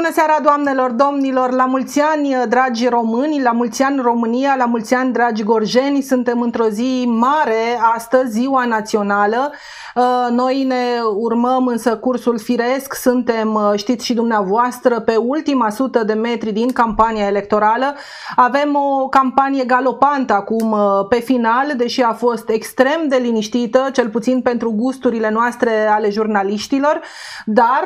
Bună seara doamnelor, domnilor, la mulți ani uh, dragi români, la mulți ani România, la mulți ani dragi gorjeni, suntem într-o zi mare, astăzi ziua națională, uh, noi ne urmăm însă cursul firesc, suntem, uh, știți și dumneavoastră, pe ultima sută de metri din campania electorală, avem o campanie galopantă acum pe final, deși a fost extrem de liniștită, cel puțin pentru gusturile noastre ale jurnaliștilor, dar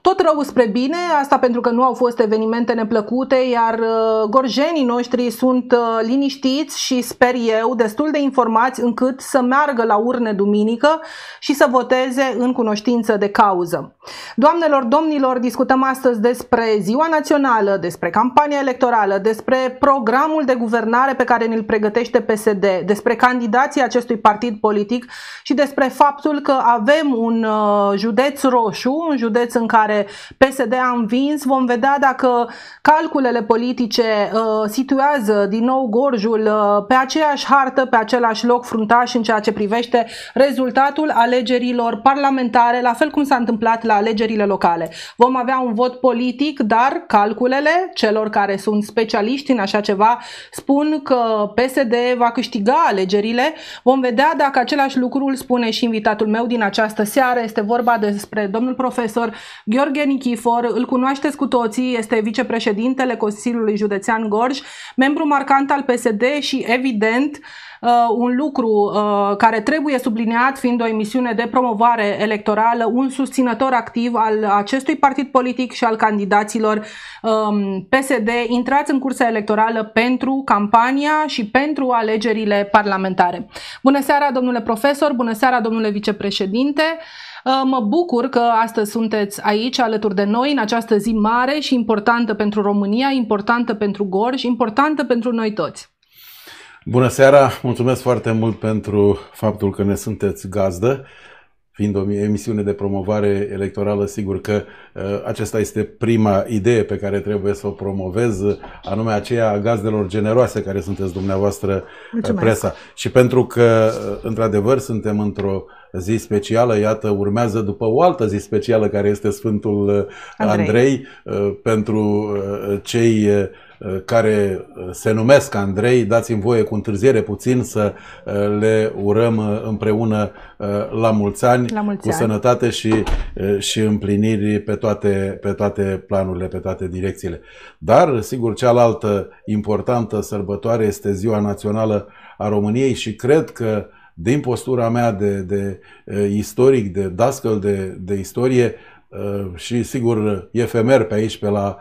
tot rău spre bine, asta pentru că nu au fost evenimente neplăcute, iar uh, gorjenii noștri sunt uh, liniștiți și sper eu destul de informați încât să meargă la urne duminică și să voteze în cunoștință de cauză. Doamnelor, domnilor, discutăm astăzi despre ziua națională, despre campania electorală, despre programul de guvernare pe care ne-l pregătește PSD, despre candidații acestui partid politic și despre faptul că avem un uh, județ roșu, un județ în care PSD PSD a învins, vom vedea dacă calculele politice uh, situează din nou Gorjul uh, pe aceeași hartă, pe același loc fruntaș în ceea ce privește rezultatul alegerilor parlamentare, la fel cum s-a întâmplat la alegerile locale. Vom avea un vot politic, dar calculele celor care sunt specialiști în așa ceva spun că PSD va câștiga alegerile. Vom vedea dacă același lucru îl spune și invitatul meu din această seară. Este vorba despre domnul profesor Gheorghe Nichifo, Nikifor, îl cunoașteți cu toții, este vicepreședintele Consiliului Județean Gorj, membru marcant al PSD și evident uh, un lucru uh, care trebuie subliniat fiind o emisiune de promovare electorală, un susținător activ al acestui partid politic și al candidaților um, PSD. Intrați în cursa electorală pentru campania și pentru alegerile parlamentare. Bună seara, domnule profesor, bună seara, domnule vicepreședinte. Uh, mă bucur că astăzi sunteți aici alături de noi în această zi mare și importantă pentru România, importantă pentru Gorj, importantă pentru noi toți. Bună seara, mulțumesc foarte mult pentru faptul că ne sunteți gazdă. Fiind o emisiune de promovare electorală, sigur că uh, este prima idee pe care trebuie să o promovez, anume aceea a gazdelor generoase care sunteți dumneavoastră uh, Mulțumesc. presa. Și pentru că, uh, într-adevăr, suntem într-o uh, zi specială, iată, urmează după o altă zi specială care este Sfântul uh, Andrei, Andrei uh, pentru uh, cei care se numesc Andrei, dați-mi voie cu întârziere puțin să le urăm împreună la mulți ani, la mulți cu ani. sănătate și, și împliniri pe toate, pe toate planurile, pe toate direcțiile. Dar, sigur, cealaltă importantă sărbătoare este Ziua Națională a României și cred că uh, din postura mea de, de istoric, de dascăl de, de istorie și sigur efemer pe aici, pe la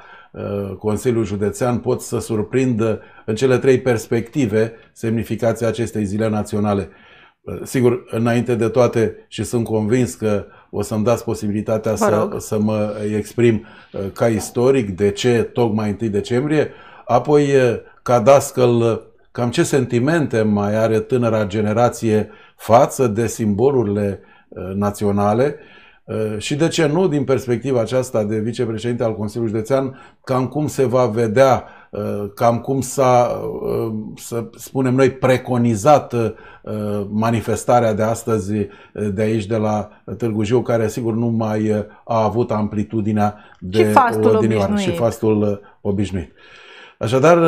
Consiliul Județean, pot să surprind în cele trei perspective semnificația acestei zile naționale. Sigur, înainte de toate și sunt convins că o să-mi dați posibilitatea să, să mă exprim ca istoric de ce tocmai 1 decembrie, apoi ca dascăl cam ce sentimente mai are tânăra generație față de simbolurile uh, naționale uh, și de ce nu, din perspectiva aceasta de vicepreședinte al Consiliului Județean, cam cum se va vedea, uh, cam cum s-a, să spunem noi, preconizat manifestarea de astăzi de aici, de la Târgu Jiu, care sigur nu mai a avut amplitudinea de și fastul odinioară obișnuit. și fastul obișnuit. Așadar,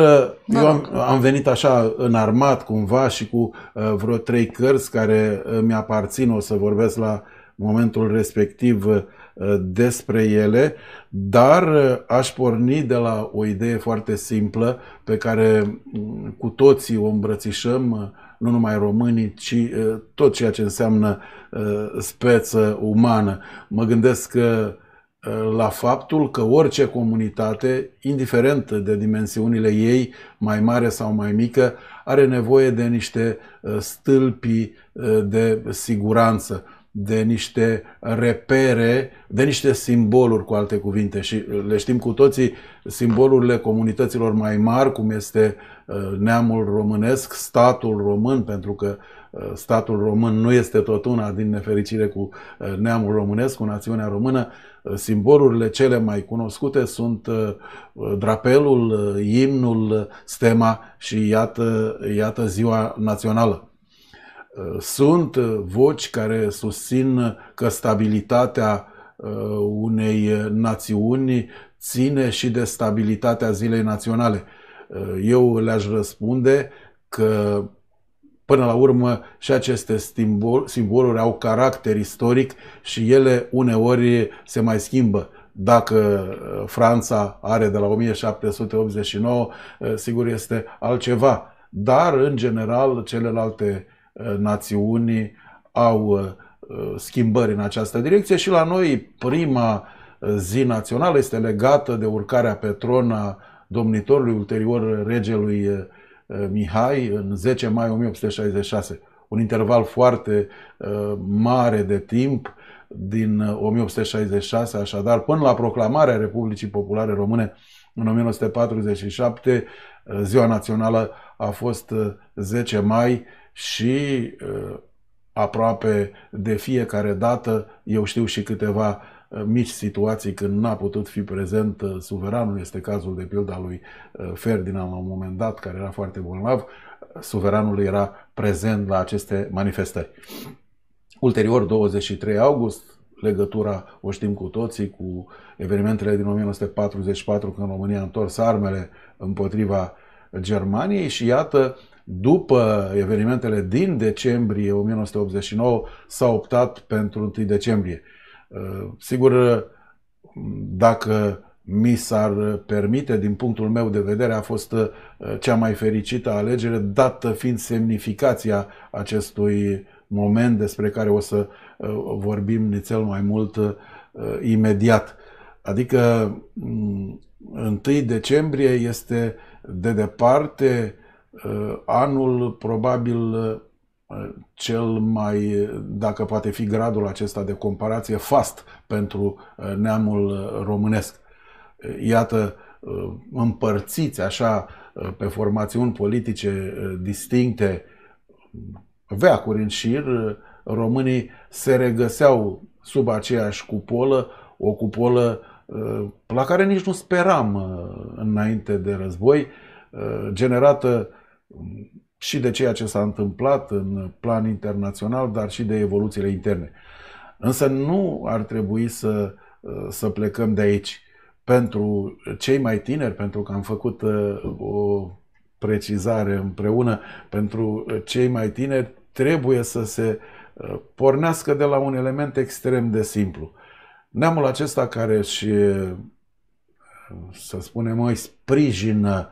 da, eu am, am venit așa înarmat cumva și cu uh, vreo trei cărți care uh, mi aparțin, o să vorbesc la momentul respectiv uh, despre ele, dar uh, aș porni de la o idee foarte simplă pe care mm, cu toții o îmbrățișăm, nu numai românii, ci tot ceea ce înseamnă speță umană. Mă gândesc că la faptul că orice comunitate, indiferent de dimensiunile ei, mai mare sau mai mică, are nevoie de niște uh, stâlpi uh, de siguranță, de niște repere, de niște simboluri, cu alte cuvinte. Și uh, le știm cu toții simbolurile comunităților mai mari, cum este neamul românesc, statul român, pentru că statul român nu este tot una din nefericire cu neamul românesc, cu națiunea română, Simbolurile cele mai cunoscute sunt uh, drapelul, uh, imnul, uh, stema și iată, iată ziua națională. Sunt voci care susțin că stabilitatea unei națiuni ține și de stabilitatea zilei naționale. Eu le-aș răspunde că Până la urmă și aceste simbol, simboluri au caracter istoric și ele uneori se mai schimbă dacă uh, Franța are de la 1789, uh, sigur este altceva. Dar, în general, celelalte uh, națiuni au schimbări în această direcție și la noi prima zi națională este legată de urcarea pe tron a domnitorului, ulterior regelui Uh, Mihai în 10 mai 1866. Un interval foarte uh, mare de timp din 1866, uh, așadar, până la proclamarea Republicii Populare Române în 1947, ziua națională a fost 10 mai și aproape de fiecare dată eu știu și câteva Uh, mici situații când n-a putut fi prezent uh, suveranul. Este cazul de pildă al lui uh, Ferdinand la un moment dat, care era foarte bolnav. Suveranul era prezent la aceste manifestări. Ulterior, 23 august, legătura o știm cu toții cu evenimentele din 1944 când România a întors armele împotriva Germaniei și iată după evenimentele din decembrie 1989 s-a optat pentru 1 decembrie. Uh, sigur, uh, dacă mi s-ar permite, din punctul meu de vedere, a fost uh, cea mai fericită alegere, dată fiind semnificația acestui moment despre care o să vorbim nițel mai mult imediat. Adică 1 mm, decembrie este de departe anul probabil cel mai, dacă poate fi gradul acesta de comparație, fast pentru uh, neamul uh, românesc. Uh, iată, împărțiți așa pe formațiuni politice distincte, veacuri în șir, românii se regăseau sub aceeași cupolă, o cupolă la care nici nu speram înainte de război, generată și de ceea ce s-a întâmplat în plan internațional, dar și de evoluțiile interne. Însă nu ar trebui să, uh, să plecăm de aici. Pentru cei mai tineri, pentru că am făcut uh, o precizare împreună, pentru cei mai tineri trebuie să se uh, pornească de la un element extrem de simplu. Neamul acesta care și să spunem, îi sprijină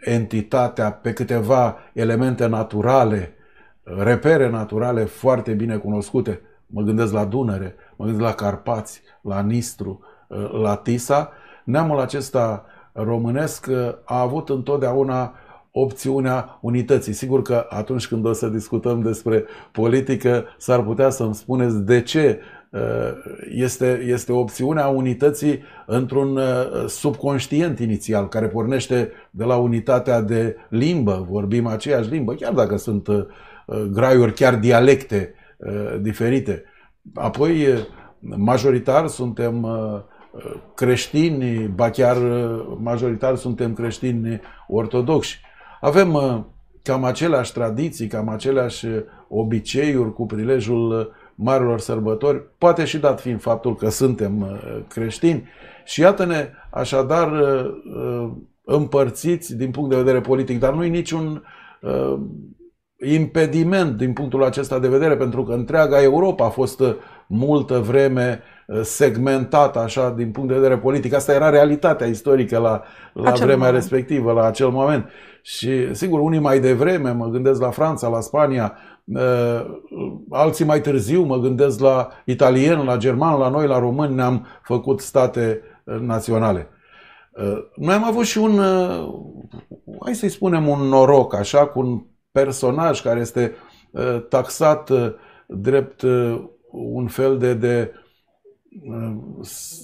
entitatea pe câteva elemente naturale, repere naturale foarte bine cunoscute. Mă gândesc la Dunăre, mă gândesc la Carpați, la Nistru, uh, la Tisa. Neamul acesta românesc uh, a avut întotdeauna opțiunea unității. Sigur că atunci când o să discutăm despre politică, s-ar putea să-mi spuneți de ce Eh, este, este opțiunea unității într-un eh, subconștient inițial, care pornește de la unitatea de limbă, vorbim aceeași limbă, chiar dacă sunt eh, graiuri, chiar dialecte diferite. Apoi, majoritar suntem creștini, ba chiar majoritar suntem creștini ortodoxi. Avem cam aceleași tradiții, cam aceleași obiceiuri cu prilejul marilor sărbători, poate și dat fiind faptul că suntem uh, creștini. Și iată-ne așadar uh, uh, împărțiți din punct de vedere politic, dar nu e niciun impediment din punctul acesta de vedere, pentru că întreaga Europa a fost multă vreme segmentată așa din punct de vedere politic. Asta era realitatea istorică la, la vremea moment. respectivă, la acel moment. Și sigur, unii mai devreme, mă gândesc la Franța, la Spania, Alții mai târziu, mă gândesc la italieni, la german, la noi, la români, ne-am făcut state naționale. Noi am avut și un, hai să-i spunem, un noroc, așa, cu un personaj care este taxat drept un fel de, de,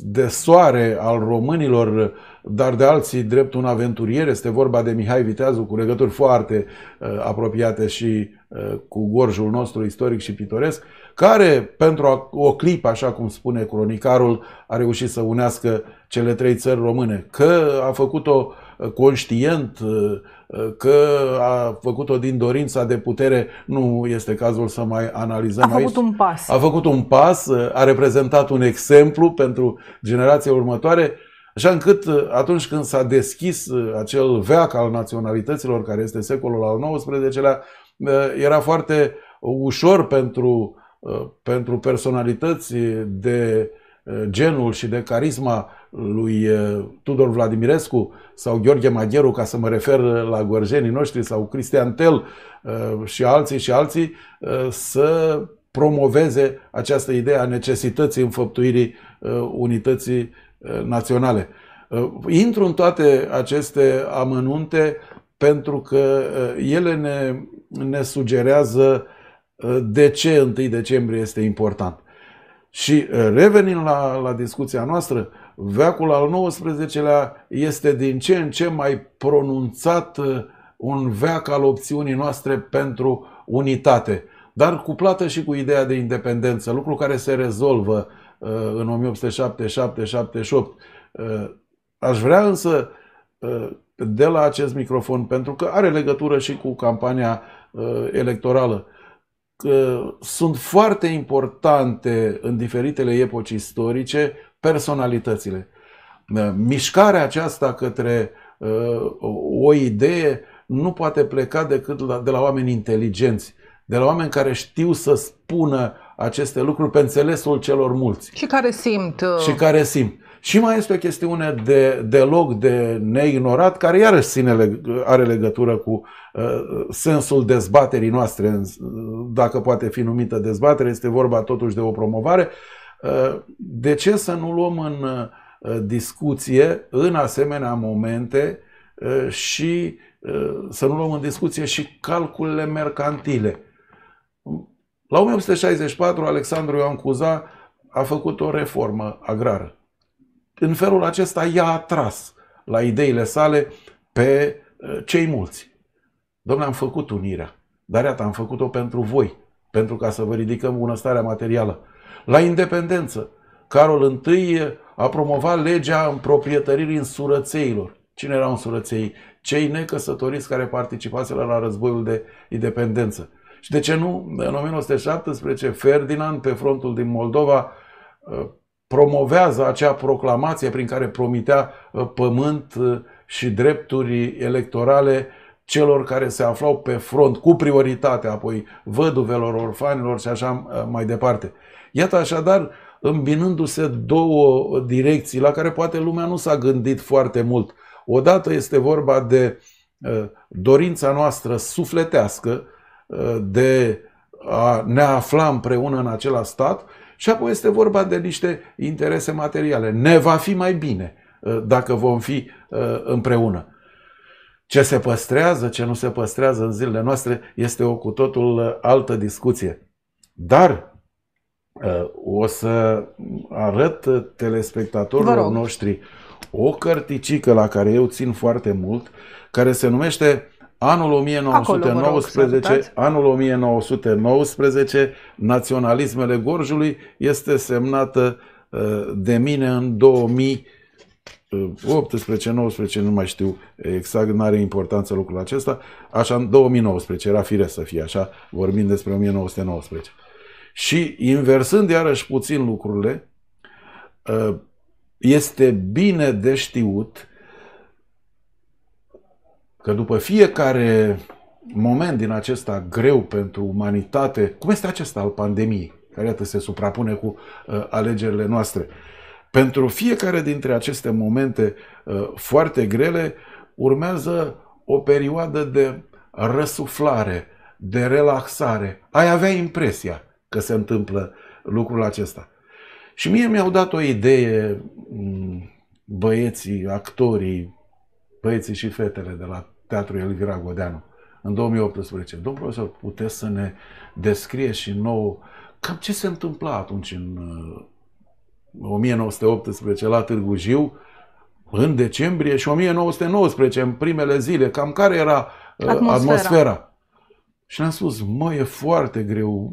de soare al românilor, dar de alții drept un aventurier. Este vorba de Mihai Viteazu cu legături foarte apropiate și Uh, cu gorjul nostru istoric și pitoresc, care pentru o clipă, așa cum spune cronicarul, a reușit să unească cele trei țări române. Că a făcut-o uh, conștient, uh, că a făcut-o din dorința de putere, nu este cazul să mai analizăm a aici. făcut un pas. A făcut un pas, a reprezentat un exemplu pentru generația următoare, Așa încât atunci când s-a deschis acel veac al naționalităților, care este secolul al XIX-lea, Eh, era foarte ușor pentru, eh, pentru personalități de eh, genul și de carisma lui Tudor Vladimirescu sau Gheorghe Magheru, ca să mă refer la gorjenii noștri, sau Cristian Tel și alții și alții, să promoveze această idee a necesității înfăptuirii unității naționale. Intru în toate aceste amănunte pentru că uh, ele ne, ne sugerează uh, de ce 1 decembrie este important. Și uh, revenind la, la discuția noastră, veacul al XIX-lea este din ce în ce mai pronunțat un veac al opțiunii noastre pentru unitate, dar cuplată și cu ideea de independență, lucru care se rezolvă în 1877-78. Aș vrea însă de la acest microfon, pentru că are legătură și cu campania uh, electorală. Că sunt foarte importante în diferitele epoci istorice personalitățile. Uh, mișcarea aceasta către uh, o idee nu poate pleca decât de la oameni inteligenți, de la oameni care știu să spună aceste lucruri pe înțelesul celor mulți. Și care simt. Și care simt. Și mai este o chestiune de, deloc de neignorat, care iarăși ține, are legătură cu uh, sensul dezbaterii noastre, uh, dacă poate fi numită dezbatere, este vorba totuși de o promovare. Uh, de ce să nu luăm în uh, discuție, în asemenea momente, uh, și uh, să nu luăm în discuție și calculele mercantile? La 1864, Alexandru Ioan Cuza a făcut o reformă agrară în felul acesta i-a atras la ideile sale pe eh, cei mulți. Domnule, am făcut unirea, dar iată, am făcut-o pentru voi, pentru ca să vă ridicăm bunăstarea materială. La independență, Carol I a promovat legea împroprietăririi însurățeilor. Cine erau însurăței? Cei necăsătoriți care participaseră la războiul de independență. Și de ce nu? În 1917, Ferdinand, pe frontul din Moldova, eh, promovează acea proclamație prin care promitea uh, pământ uh, și drepturi electorale celor care se aflau pe front cu prioritate, apoi văduvelor, orfanilor și așa uh, mai departe. Iată așadar, îmbinându-se două direcții la care poate lumea nu s-a gândit foarte mult. Odată este vorba de dorința noastră sufletească de a ne afla împreună în același stat și apoi este vorba de niște interese materiale. Ne va fi mai bine ă, dacă vom fi ă, împreună. Ce se păstrează, ce nu se păstrează în zilele noastre este o cu totul ă, altă discuție. Dar o să arăt telespectatorilor noștri o cărticică la care eu țin foarte mult, care se numește Anul 1919, Acolo, rog, anul 1919, naționalismele Gorjului este semnată uh, de mine în 2018 19, nu mai știu exact, nu are importanță lucrul acesta. Așa, în 2019, era firesc să fie așa, vorbim despre 1919. Și inversând iarăși puțin lucrurile, uh, este bine de știut că după fiecare moment din acesta greu pentru umanitate, cum este acesta al pandemiei, care iată se suprapune cu uh, alegerile noastre, pentru fiecare dintre aceste momente uh, foarte grele urmează o perioadă de răsuflare, de relaxare. Ai avea impresia că se întâmplă lucrul acesta. Și mie mi-au dat o idee mm, băieții, actorii, băieții și fetele de la Teatrul Elvira Godeanu în 2018. Domnul profesor, puteți să ne descrie și nou cam ce se întâmpla atunci în 1918 uh, la Târgu Jiu, în decembrie și 1919, în primele zile, cam care era uh, atmosfera. atmosfera. Și am spus, mă, e foarte greu,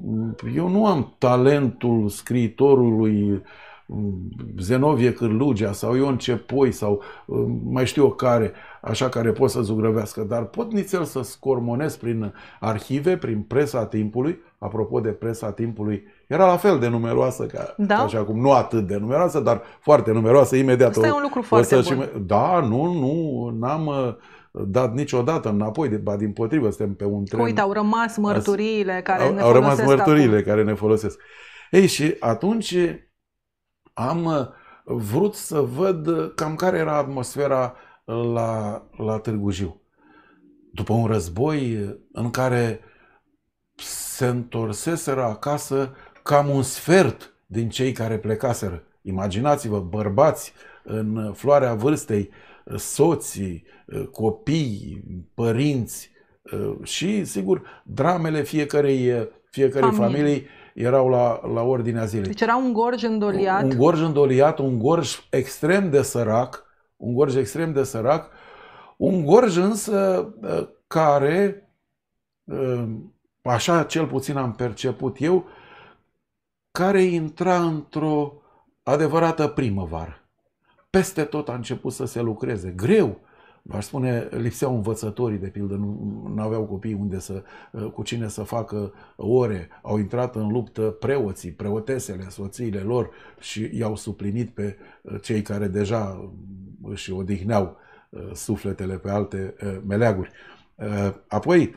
eu nu am talentul scriitorului Zenovie Cârlugea sau Ion Cepoi sau uh, mai știu o care, așa care pot să zugrăvească, dar pot nițel să scormonesc prin arhive, prin presa timpului, apropo de presa timpului, era la fel de numeroasă ca, da? ca și acum, nu atât de numeroasă, dar foarte numeroasă imediat. Asta o, e un lucru foarte bun. da, nu, nu, n-am uh, dat niciodată înapoi, de, ba din potrivă, suntem pe un tren. Uite, au rămas mărturiile care au, ne au rămas mărturiile acum. care ne folosesc. Ei, și atunci am uh, vrut să văd uh, cam care era atmosfera uh, la, la Târgu Jiu. După un război în care se întorseseră acasă cam un sfert din cei care plecaseră. Imaginați-vă, bărbați în floarea vârstei, soții, copii, părinți și, sigur, dramele fiecarei, fiecarei familii. familii erau la, la ordinea zilei. Deci era un gorj îndoliat. Un gorj îndoliat, un gorj extrem de sărac, un gorj extrem de sărac, un gorj însă ă, care, ă, așa cel puțin am perceput eu, care intra într-o adevărată primăvară. Peste tot a început să se lucreze. Greu, aș spune, lipseau învățătorii, de pildă, nu aveau copii unde să, uh, cu cine să facă ore. Au intrat în luptă preoții, preotesele, soțiile lor și i-au suplinit pe uh, cei care deja își odihneau uh, sufletele pe alte meleaguri. Apoi,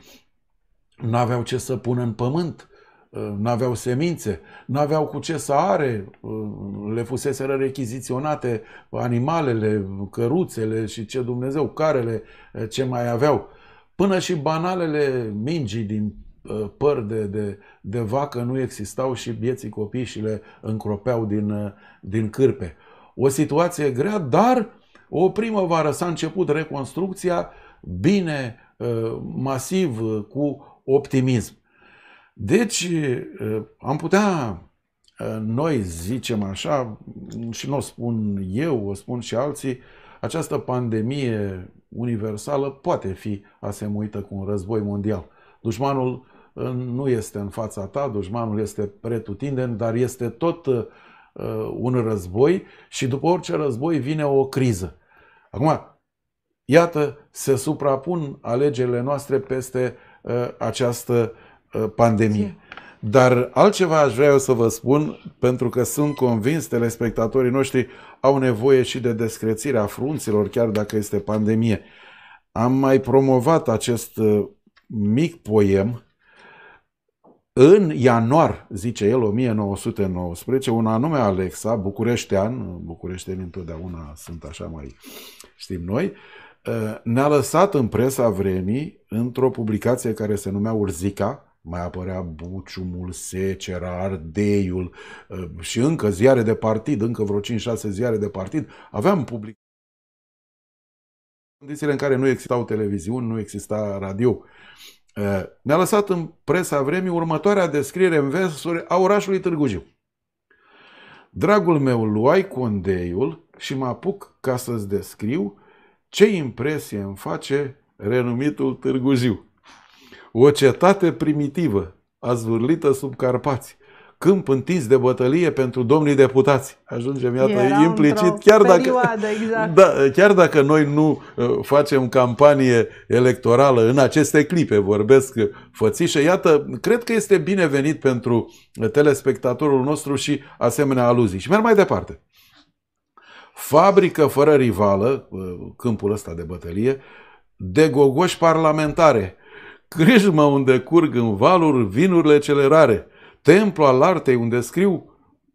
nu aveau ce să pună în pământ Uh, nu aveau semințe, nu aveau cu ce să are, uh, le fusese rechiziționate animalele, căruțele și ce Dumnezeu, carele, uh, ce mai aveau. Până și banalele mingii din păr de, de, de vacă nu existau și bieții copii și le încropeau din, din cârpe. O situație grea, dar o primăvară s-a început reconstrucția bine, masiv, cu optimism. Deci, am putea, noi zicem așa, și nu o spun eu, o spun și alții, această pandemie universală poate fi asemuită cu un război mondial. Dușmanul nu este în fața ta, dușmanul este pretutindeni, dar este tot un război și după orice război vine o criză. Acum, iată, se suprapun alegerile noastre peste această Uh, pandemie. Dar altceva aș vrea eu să vă spun, pentru că sunt convins telespectatorii noștri au nevoie și de descrețirea frunților, chiar dacă este pandemie. Am mai promovat acest uh, mic poem în ianuar, zice el, 1919, un anume Alexa, bucureștean, Bucureștean întotdeauna sunt așa mai știm noi, uh, ne-a lăsat în presa vremii într-o publicație care se numea Urzica, mai apărea Buciumul, Secera, Ardeiul uh, și încă ziare de partid, încă vreo 5-6 ziare de partid. Aveam public condițiile în care nu existau televiziuni, nu exista radio. Uh, ne-a lăsat în presa vremii următoarea descriere în versuri a orașului Târgu Jiu. Dragul meu, luai condeiul și mă apuc ca să-ți descriu ce impresie îmi face renumitul Târgu Jiu. O cetate primitivă, azvârlită sub Carpați, câmp întins de bătălie pentru domnii deputați. Ajungem, iată, Era implicit, chiar perioadă, dacă, exact. da, chiar dacă noi nu uh, facem campanie electorală în aceste clipe, vorbesc uh, fățișe, iată, cred că este binevenit pentru uh, telespectatorul nostru și asemenea aluzii. Și merg mai departe. Fabrică fără rivală, câmpul ăsta de bătălie, de gogoși parlamentare, crâjma unde curg în valuri vinurile cele rare, templu al artei unde scriu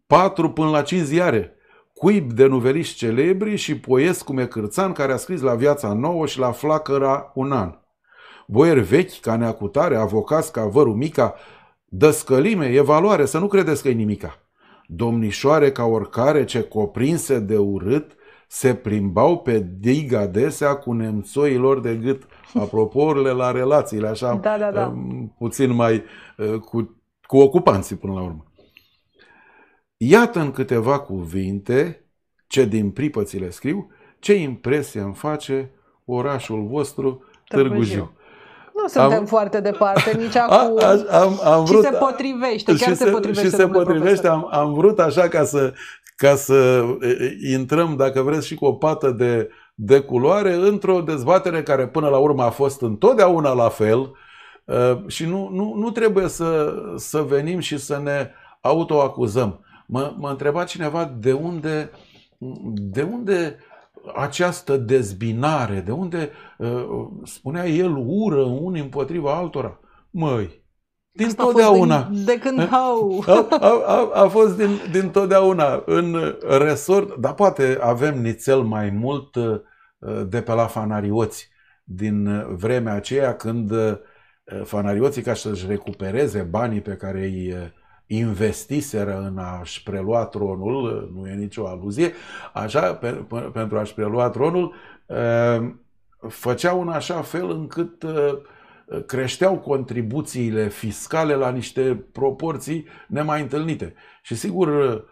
patru până la cinci ziare, cuib de nuveliști celebri și poiesc cum e Cârțan care a scris la Viața Nouă și la Flacăra un an. Boier vechi ca neacutare, avocați ca vărul mica, dăscălime, e valoare, să nu credeți că e nimica. Domnișoare ca oricare ce coprinse de urât, se plimbau pe diga desea cu nemțoilor de gât, apropourile la relațiile, așa, da, da, da. Eh, puțin mai eh, cu, cu ocupanții până la urmă. Iată în câteva cuvinte ce din pripățile scriu, ce impresie îmi face orașul vostru Târgu, Jiu. Nu suntem am, foarte departe, nici acum. A, a, am, am vrut, și se potrivește, chiar se, se potrivește. Și se potrivește, am, am vrut așa ca să, ca să eh, intrăm, dacă vreți, și cu o pată de de culoare într-o dezbatere care până la urmă a fost întotdeauna la fel uh, și nu, nu, nu trebuie să, să venim și să ne autoacuzăm. Mă, mă întreba cineva de unde, de unde această dezbinare, de unde uh, spunea el ură unii împotriva altora. Măi, din Asta totdeauna. A din, de când au. A, a, a fost din, din totdeauna în resort, dar poate avem nițel mai mult uh, Eh, de pe la fanarioți din eh, vremea aceea când eh, fanarioții ca să-și recupereze banii pe care îi investiseră în a-și prelua tronul, nu e nicio aluzie, așa, pe, pe, pentru a-și prelua tronul, făceau în așa fel încât creșteau contribuțiile fiscale la niște proporții nemai întâlnite. Și sigur,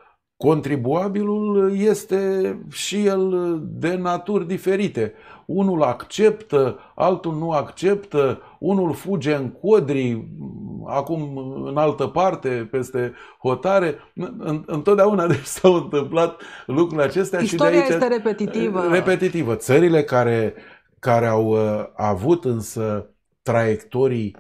Contribuabilul este și el de naturi diferite. Unul acceptă, altul nu acceptă, unul fuge în codri, acum în altă parte, peste hotare. Întotdeauna deci, s-au întâmplat lucrurile acestea. Istoria și de aici este repetitivă. Repetitivă. Țările care, care au uh, avut însă traiectorii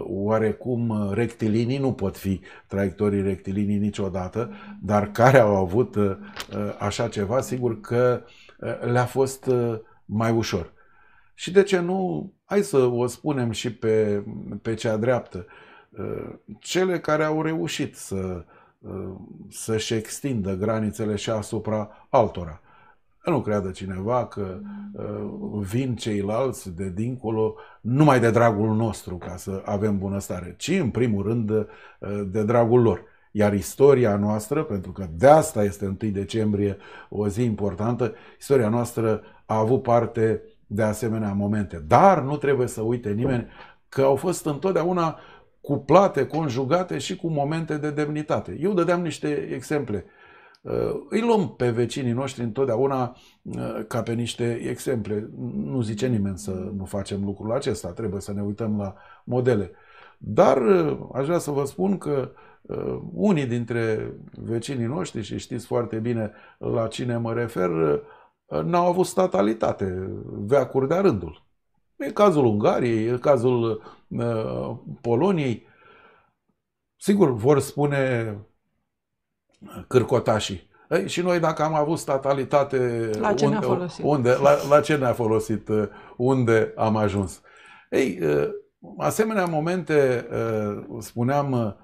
oarecum uh, rectilinii, nu pot fi traiectorii rectilinii niciodată, dar care au avut uh, uh, așa ceva, sigur că le-a fost mai ușor. Și de ce nu, hai să o spunem și pe, pe cea dreaptă, cele care au reușit să, să-și extindă granițele și asupra altora. Nu creadă cineva că mm. uh, vin ceilalți de dincolo numai de dragul nostru ca să avem bunăstare, ci în primul rând uh, de dragul lor. Iar istoria noastră, pentru că de asta este 1 decembrie o zi importantă, istoria noastră a avut parte de asemenea momente. Dar nu trebuie să uite nimeni că au fost întotdeauna cuplate, conjugate și cu momente de demnitate. Eu dădeam niște exemple Uh, îi luăm pe vecinii noștri întotdeauna uh, ca pe niște exemple. Nu zice nimeni să nu facem lucrul acesta, trebuie să ne uităm la modele. Dar uh, aș vrea să vă spun că unii dintre vecinii noștri, și știți foarte bine la cine mă refer, n-au avut statalitate, veacuri de-a rândul. E cazul Ungariei, e cazul Poloniei. Sigur, vor spune cârcotașii. Ei, și noi dacă am avut statalitate, la ce unde, folosit? unde la, la ce ne-a folosit, uh, unde am ajuns? Ei, uh, asemenea momente, uh, spuneam,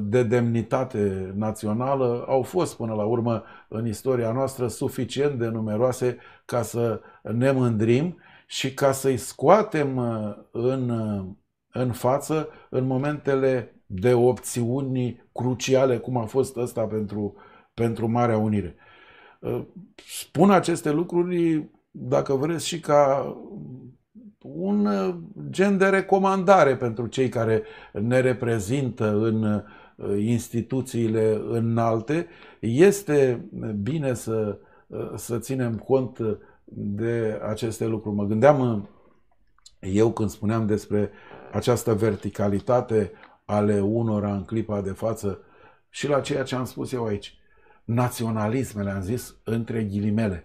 de demnitate națională au fost până la urmă în istoria noastră suficient de numeroase ca să ne mândrim și ca să-i scoatem în, în față în momentele de opțiuni cruciale, cum a fost ăsta pentru, pentru Marea Unire. Uh, spun aceste lucruri, dacă vreți, și ca un gen de recomandare pentru cei care ne reprezintă în uh, instituțiile înalte. Este bine să, uh, să ținem cont de aceste lucruri. Mă gândeam eu când spuneam despre această verticalitate ale unora în clipa de față și la ceea ce am spus eu aici. Naționalismele, am zis, între ghilimele.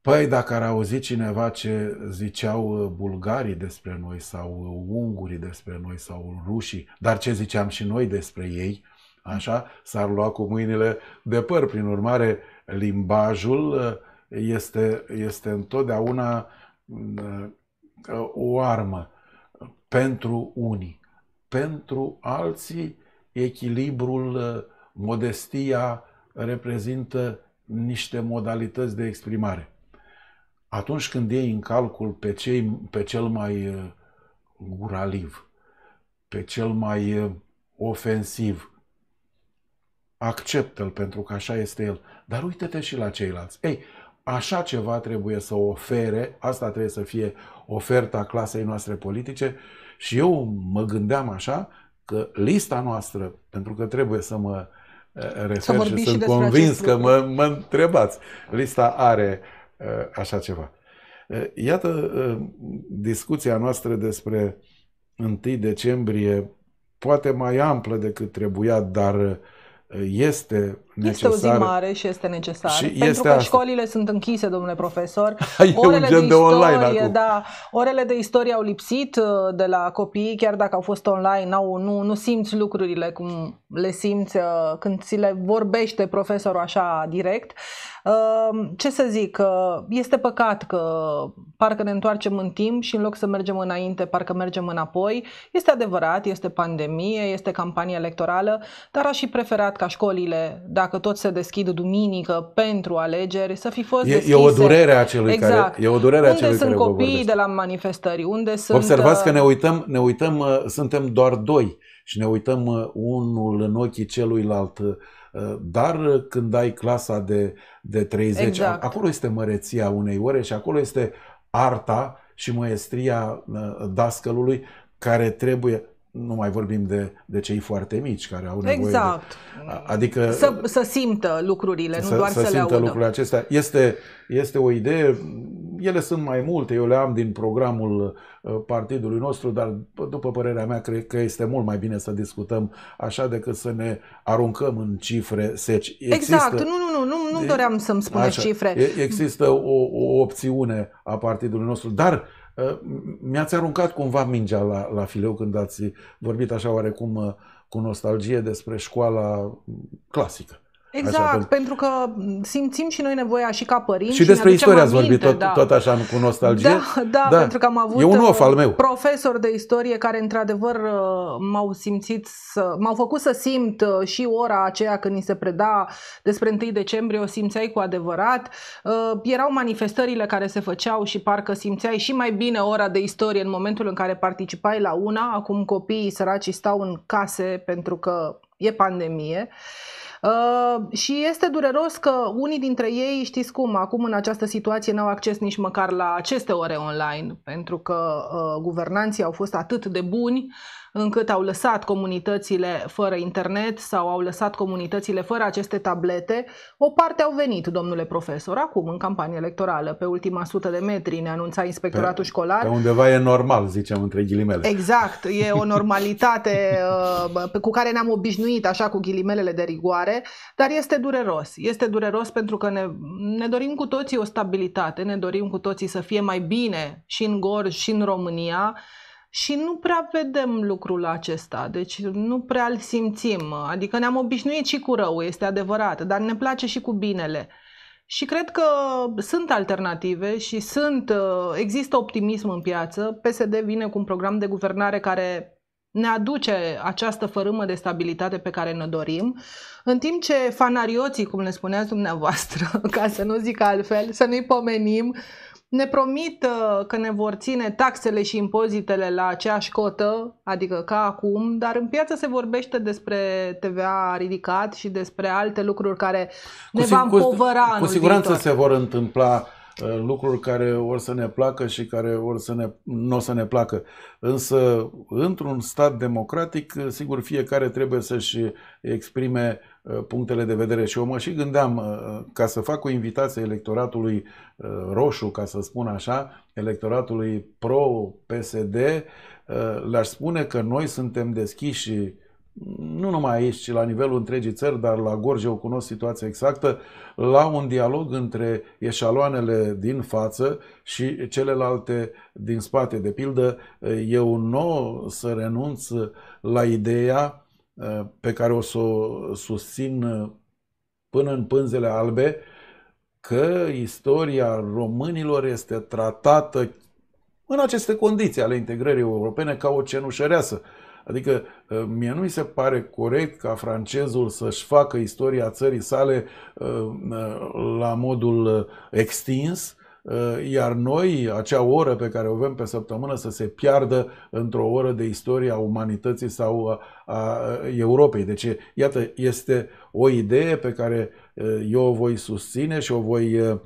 Păi dacă ar auzi cineva ce ziceau uh, bulgarii despre noi sau uh, ungurii despre noi sau rușii, dar ce ziceam și noi despre ei, așa, s-ar lua cu mâinile de păr. Prin urmare, limbajul uh, este, este întotdeauna o armă pentru unii pentru alții echilibrul, uh, modestia reprezintă niște modalități de exprimare. Atunci când iei în calcul pe, cei, pe cel mai uh, guraliv, pe cel mai uh, ofensiv, acceptă-l pentru că așa este el, dar uite-te și la ceilalți. Ei, Așa ceva trebuie să ofere, asta trebuie să fie oferta clasei noastre politice și eu mă gândeam așa că lista noastră, pentru că trebuie să mă eh, refer și sunt și convins că mă, mă întrebați, lista are eh, așa ceva. Eh, iată discuția noastră despre 1 decembrie, poate mai amplă decât trebuia, dar este este o zi mare și este necesar. Și pentru este că asta. școlile sunt închise, domnule profesor. e orele un gen de, istorie, de online acum. Da, orele de istorie au lipsit uh, de la copii, chiar dacă au fost online, au, nu, nu simți lucrurile cum le simți uh, când ți le vorbește profesorul așa direct. Uh, ce să zic, este păcat că parcă ne întoarcem în timp și în loc să mergem înainte, parcă mergem înapoi. Este adevărat, este pandemie, este campanie electorală, dar aș fi preferat ca școlile, dacă dacă tot se deschid duminică pentru alegeri, să fi fost e, deschise. Exact. E o durere a celui exact. care... E o durere unde a celui sunt care copiii de la manifestări? Unde sunt... Observați că uh, ne uităm, ne uităm, uh, suntem doar doi și ne uităm uh, unul în ochii celuilalt. Dar când ai clasa de, de 30, exact. acolo este măreția unei ore și acolo este arta și măestria dascălului care trebuie nu mai vorbim de, de cei foarte mici care au nevoie. Exact. De, adică. Să, să simtă lucrurile, să, nu doar să, să simtă audă. lucrurile acestea. Este, este o idee. Ele sunt mai multe, eu le am din programul uh, partidului nostru, dar după părerea mea cred că este mult mai bine să discutăm așa decât să ne aruncăm în cifre seci. Există, exact, nu, nu, nu, nu, nu doream să-mi spuneți cifre. Există o, o opțiune a partidului nostru, dar Eh, mi-ați aruncat cumva mingea la, la fileu când ați vorbit așa oarecum eh, cu nostalgie despre școala clasică. Exact, așa, pentru că simțim și noi nevoia și ca părinți. Și, și despre istorie ați vorbit tot, da. tot așa cu nostalgie. Da, da, da, pentru că am avut e un of uh, al meu. profesor de istorie care într-adevăr uh, m-au simțit, să, m-au făcut să simt uh, și ora aceea când ni se preda despre 1 decembrie, o simțeai cu adevărat. Erau manifestările care se făceau și parcă simțeai și mai bine ora de istorie în momentul în care participai la una. Acum copiii săracii stau în case pentru că e pandemie. Uh, Uh, și este dureros că unii dintre ei, știți cum, acum în această situație n-au acces nici măcar la aceste ore online, pentru că uh, guvernanții au fost atât de buni încât au lăsat comunitățile fără internet sau au lăsat comunitățile fără aceste tablete. O parte au venit, domnule profesor, acum, în campanie electorală, pe ultima sută de metri, ne anunța inspectoratul pe, școlar. Pe undeva e normal, zicem, între ghilimele. Exact, e o normalitate uh, cu care ne-am obișnuit, așa, cu ghilimelele de rigoare, dar este dureros. Este dureros pentru că ne, ne dorim cu toții o stabilitate, ne dorim cu toții să fie mai bine și în Gorj și în România, și nu prea vedem lucrul acesta, deci nu prea îl simțim, adică ne-am obișnuit și cu rău, este adevărat, dar ne place și cu binele. Și cred că sunt alternative și sunt, uh, există optimism în piață. PSD vine cu un program de guvernare care ne aduce această fărâmă de stabilitate pe care ne dorim, în timp ce fanarioții, cum le spuneați dumneavoastră, ca să nu zic altfel, să nu-i pomenim, uh, ne promit uh, că ne vor ține taxele și impozitele la aceeași cotă, adică ca acum, dar în piață se vorbește despre TVA ridicat și despre alte lucruri care ne cu, va împovăra Cu, cu siguranță viitor. se vor întâmpla Eh, lucruri care or să ne placă și care or să ne, nu o să ne placă. Însă, într-un stat democratic, eh, sigur, fiecare trebuie să-și exprime eh, punctele de vedere și eu mă și gândeam ca să fac o invitație electoratului roșu, ca să spun așa, electoratului pro-PSD, le-aș spune că noi suntem deschiși nu numai aici, ci la nivelul întregii țări, dar la Gorj eu cunosc situația exactă, la un dialog între eșaloanele din față și celelalte din spate. De pildă, eu nu să renunț la ideea uh, pe care o să o susțin uh, până în pânzele albe, că istoria românilor este tratată în aceste condiții ale integrării europene ca o cenușăreasă. Adică ă, mie nu mi se pare corect ca francezul să-și facă istoria țării sale ă, ă, la modul extins, iar noi, acea oră pe care o avem pe săptămână, să se piardă într-o oră de istoria umanității sau a Europei. Deci, iată, este o idee pe care eu o voi susține și o voi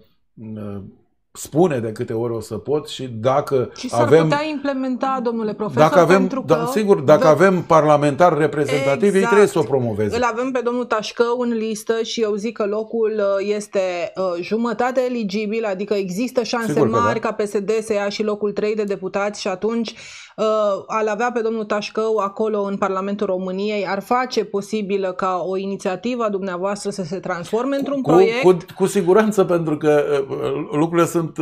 spune de câte ori o să pot și dacă și avem... putea implementa, domnule profesor, dacă avem, pentru da, că... Da, sigur, dacă vă... avem parlamentari reprezentativi, exact. ei trebuie să o exact. promoveze. Îl avem pe domnul Tașcău în listă și eu zic că locul uh, este uh, jumătate eligibil, adică există șanse sigur mari da. ca PSD să ia și locul 3 de deputați și atunci Uh, al avea pe domnul Tașcău acolo în Parlamentul României ar face posibilă ca o inițiativă a dumneavoastră să se transforme într-un cu, proiect? Cu, cu siguranță, pentru că uh, uh, lucrurile sunt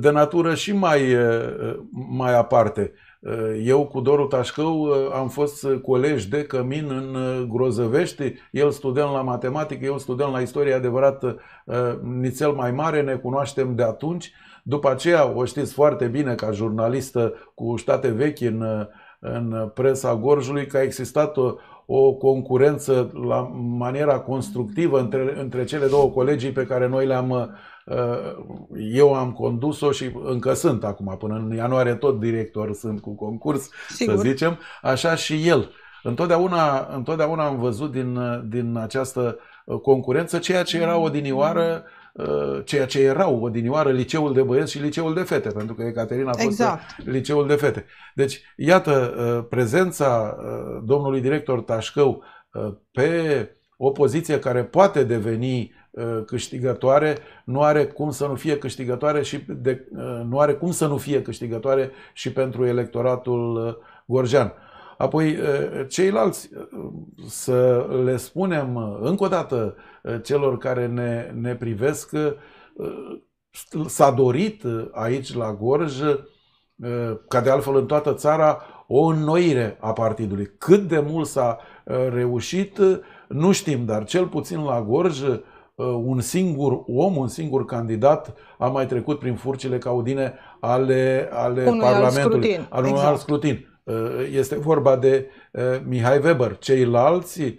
de natură și mai, mai aparte. Eu cu Doru Tașcău am fost colegi de cămin în Grozăvești, el student la matematică, eu student la istorie, adevărat nițel mai mare, ne cunoaștem de atunci. După aceea, o știți foarte bine ca jurnalistă cu state vechi în, în presa Gorjului, că a existat o, o concurență la maniera constructivă între, între cele două colegii pe care noi le-am uh, eu am condus-o și încă sunt acum, până în ianuarie tot director sunt cu concurs, Sigur. să zicem, așa și el. Întotdeauna, întotdeauna am văzut din, din această concurență ceea ce era odinioară mm Uh, ceea ce erau odinioară liceul de băieți și liceul de fete, pentru că Ecaterina a fost uh, exact. liceul de fete. Deci, iată, uh, prezența domnului director Tașcău pe o poziție care poate deveni câștigătoare, nu are cum să nu fie câștigătoare și de, nu are cum să nu fie câștigătoare și pentru electoratul gorjean. Apoi, ceilalți, să le spunem încă o dată celor care ne, ne privesc, s-a dorit aici la Gorj, ca de altfel în toată țara, o înnoire a partidului. Cât de mult s-a reușit, nu știm, dar cel puțin la Gorj, un singur om, un singur candidat a mai trecut prin furcile caudine ale, ale Parlamentului, al al unui exact. alt scrutin. Eh, este vorba de eh, Mihai Weber. Ceilalți, eh,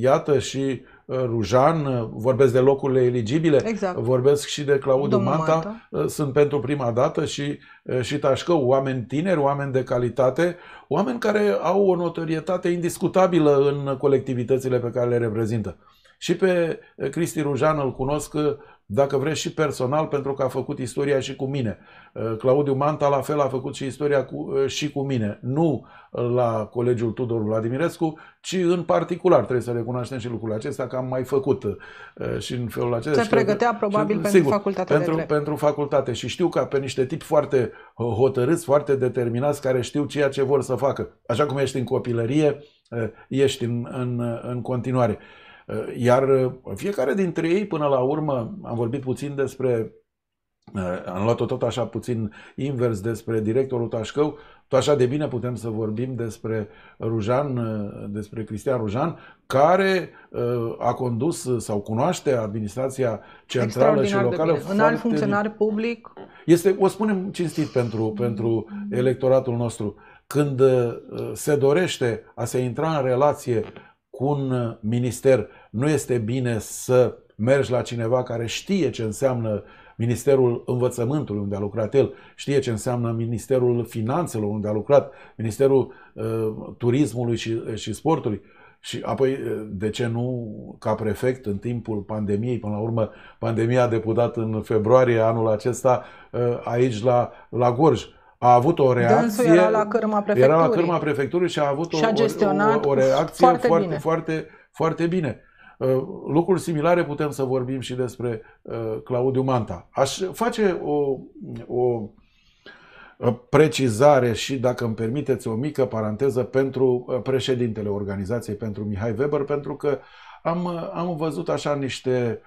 iată și Rujan, vorbesc de locurile eligibile, exact. vorbesc și de Claudiu Manta, Manta, sunt pentru prima dată și, și Tașcău, oameni tineri, oameni de calitate, oameni care au o notorietate indiscutabilă în colectivitățile pe care le reprezintă. Și pe eh, Cristi Rujan îl cunosc, eh, dacă vreți, și personal, pentru că a făcut istoria și cu mine. Eh, Claudiu Manta, la fel, a făcut și istoria cu, și cu mine. Nu la Colegiul Tudor Vladimirescu, ci în particular. Trebuie să recunoaștem și lucrul acesta, că am mai făcut și în felul acesta. Se pregătea și, probabil și, pentru sigur, facultate. pentru, de pentru facultate. Și știu că pe niște tipi foarte hotărâți, foarte determinați, care știu ceea ce vor să facă. Așa cum ești în copilărie, ești în, în, în continuare. Eh, iar eh, fiecare dintre ei, până la urmă, am vorbit puțin despre, eh, am luat-o tot așa puțin invers despre directorul Tașcău, tot așa de bine putem să vorbim despre Rujan, despre Cristian Rujan, care a condus sau cunoaște administrația centrală și locală. Un alt funcționar public. Este, o spunem cinstit pentru, mm-hmm. pentru electoratul nostru. Când se dorește a se intra în relație cu un uh, minister nu este bine să mergi la cineva care știe ce înseamnă Ministerul Învățământului, unde a lucrat el, știe ce înseamnă Ministerul Finanțelor, unde a lucrat, Ministerul uh, Turismului și, uh, și Sportului. Și apoi, uh, de ce nu, ca prefect, în timpul pandemiei, până la urmă, pandemia a deputat în februarie anul acesta aici la, la Gorj a avut o reacție. Dânsul era la cârma prefecturii. Era la cârma prefecturii și a avut și a o, o, o reacție foarte, foarte, bine. foarte, foarte bine. Uh, lucruri similare putem să vorbim și despre uh, Claudiu Manta. Aș face o, o precizare și, dacă îmi permiteți, o mică paranteză pentru uh, președintele organizației, pentru Mihai Weber, pentru că am, am văzut așa niște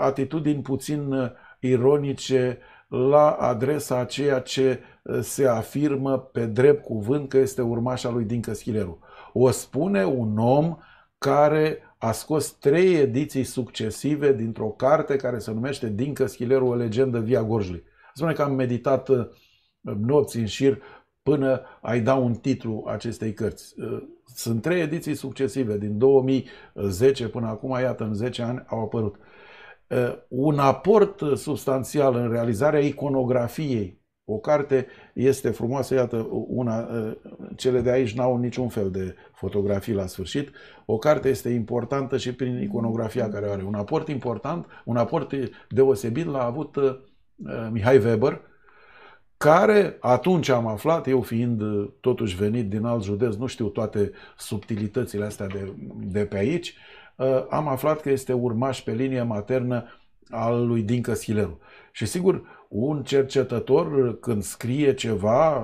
atitudini puțin ironice la adresa a ceea ce uh, se afirmă pe drept cuvânt că este urmașa lui Dincă Schileru. O spune un om care a scos trei ediții succesive dintr-o carte care se numește Dincă Schileru, o legendă via Gorjului. Spune că am meditat uh, nopți în șir până ai da un titlu acestei cărți. Uh, sunt trei ediții succesive, din 2010 până acum, iată, în 10 ani au apărut. Uh, un aport uh, substanțial în realizarea iconografiei. O carte este frumoasă, iată, una, uh, cele de aici n-au niciun fel de fotografii la sfârșit. O carte este importantă și prin iconografia care are. Un aport important, un aport deosebit l-a avut Mihai Weber, care atunci am aflat, eu fiind totuși venit din alt județ, nu știu toate subtilitățile astea de, de pe aici, uh, Ă, am aflat că este urmaș pe linie maternă al lui Dincă Schileru. Și sigur, un cercetător când scrie ceva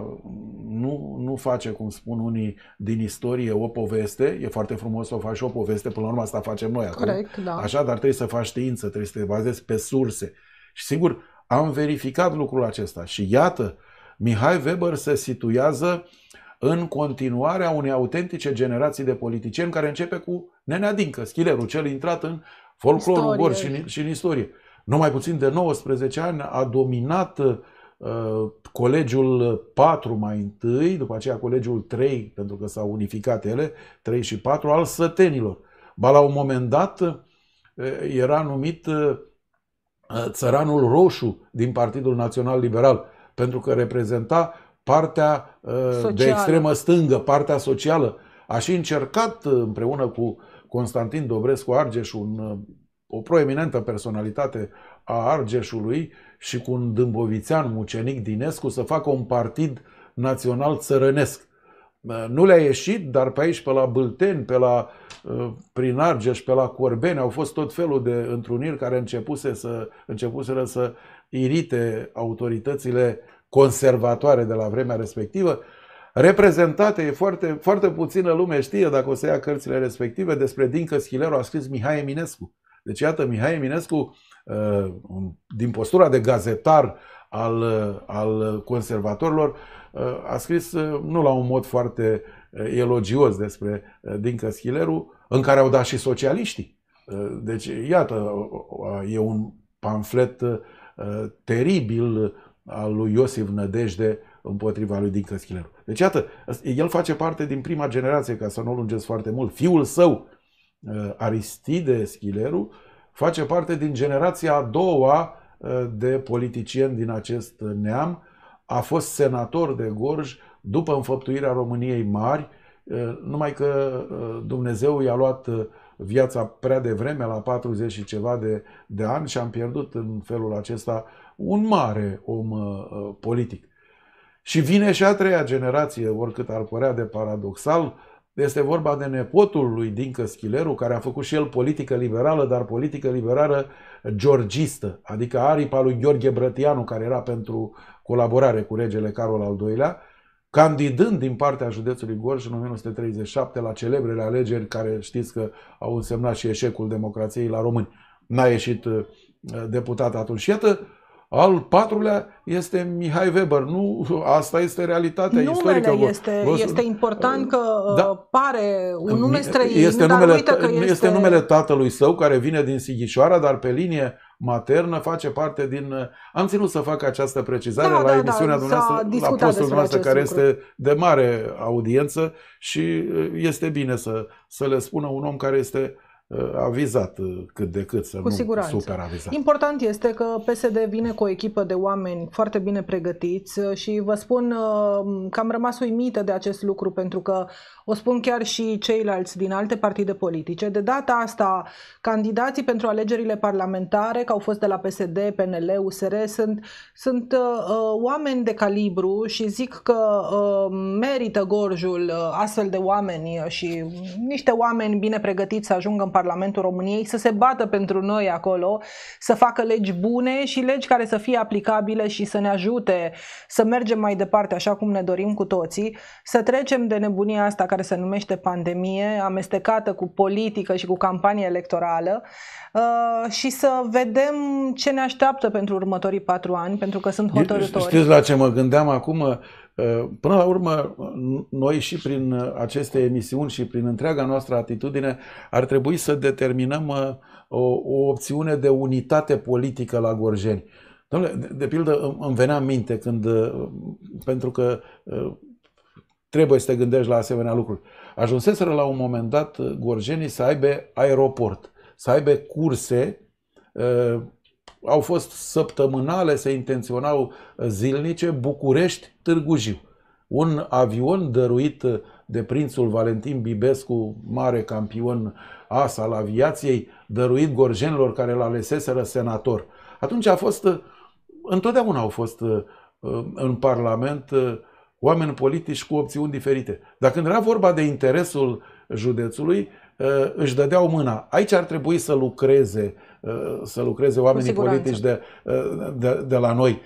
nu, nu face, cum spun unii din istorie, o poveste. E foarte frumos să o faci o poveste, până la urmă asta facem noi acum. Corect, da. Așa, dar trebuie să faci știință, trebuie să te bazezi pe surse. Și sigur, am verificat lucrul acesta și iată, Mihai Weber se situează uh, în continuarea unei autentice generații de politicieni care începe cu Nenea Dincă, schilerul cel intrat în folclorul gor și și în istorie. Numai puțin de 19 ani a dominat uh, colegiul 4 mai întâi, după aceea colegiul 3, pentru că s-au unificat ele, 3 și 4, al sătenilor. Ba la un moment dat uh, era numit uh, țăranul roșu din Partidul Național Liberal, pentru că reprezenta partea uh, socială. de extremă stângă, partea socială. A și încercat uh, împreună cu Constantin Dobrescu Argeș, un, uh, o proeminentă personalitate a Argeșului și cu un dâmbovițean mucenic Dinescu să facă un partid național țărănesc. Nu le-a ieșit, dar pe aici, pe la Bâlteni, pe la, prin Argeș, pe la Corbeni, au fost tot felul de întruniri care începuse să, începuseră să irite autoritățile uh, conservatoare de la vremea respectivă, reprezentate, e foarte, foarte puțină lume știe, dacă o să ia cărțile respective, despre Dincă Schileru a scris Mihai Eminescu. Deci iată, Mihai Eminescu, uh, din postura de gazetar al, uh, al conservatorilor, uh, a scris nu la un mod foarte elogios despre Dincă Schileru, în care au dat și socialiștii. Deci, iată, e un pamflet teribil al lui Iosif Nădejde împotriva lui Dictă Schileru. Deci iată, el face parte din prima generație, ca să nu o lungesc foarte mult. Fiul său, uh, Aristide Schileru, face parte din generația a doua uh, de politicieni din acest neam. A fost senator de Gorj după înfăptuirea României Mari, uh, numai că Dumnezeu i-a luat viața prea devreme, la 40 și ceva de, de ani, și am pierdut în felul acesta uh, un mare om uh, uh, politic. Și vine și a treia generație, oricât ar părea de paradoxal, este vorba de nepotul lui Dincă Schileru, care a făcut și el politică liberală, dar politică liberală georgistă, adică aripa lui Gheorghe Brătianu, care era pentru colaborare cu regele Carol al II-lea, candidând din partea județului Gorj în 1937 la celebrele alegeri care știți că au însemnat și eșecul democrației la români. N-a ieșit uh, deputat atunci. Și iată, al patrulea este Mihai Weber. Nu, asta este realitatea Numele istorică. Este, vă, este important că da, uh, pare un nume străin, este dar numele, uite că este... Este numele tatălui său care vine din Sighișoara, dar pe linie maternă face parte din... Uh, am ținut să fac această precizare da, la da, da emisiunea da, dumneavoastră, la postul dumneavoastră, care lucru. este de mare audiență și uh, este bine să, să le spună un om care este Uh, avizat uh, cât de cât, să Cu nu siguranță. super avizat. Important este că PSD vine cu o echipă de oameni foarte bine pregătiți uh, și vă spun că am rămas uimită de acest lucru pentru că o spun chiar și ceilalți din alte partide politice, de data asta candidații pentru alegerile parlamentare, că au fost de la PSD, PNL, USR, sunt, sunt uh, uh, oameni de calibru și zic că uh, merită gorjul uh, astfel de oameni și niște oameni bine pregătiți să ajungă în Parlamentul României, să se bată pentru noi acolo, să facă legi bune și legi care să fie aplicabile și să ne ajute să mergem mai departe așa cum ne dorim cu toții, să trecem de nebunia asta care care se numește pandemie, amestecată cu politică și cu campanie electorală uh, și să vedem ce ne așteaptă pentru următorii patru ani, pentru că sunt hotărători. Știți la ce mă gândeam acum? Uh, până la urmă, noi și prin uh, aceste emisiuni și prin întreaga noastră atitudine ar trebui să determinăm o, o opțiune de unitate politică la gorjeni. Domnule, de, de pildă îmi venea în minte când, pentru că Trebuie să te gândești la asemenea lucruri. Ajunseseră la un moment dat uh, gorjenii să aibă aeroport, să aibă curse, uh, au fost săptămânale, se intenționau uh, zilnice, București, Târgu Jiu. Un avion dăruit de prințul Valentin Bibescu, mare campion as al aviației, dăruit gorjenilor care l a leseseră senator. Atunci a fost, întotdeauna au fost în Parlament oameni politici cu opțiuni diferite. Dar când era vorba de interesul județului, uh, își dădeau mâna. Aici ar trebui să lucreze, uh, să lucreze oamenii politici de, uh, de, de la noi.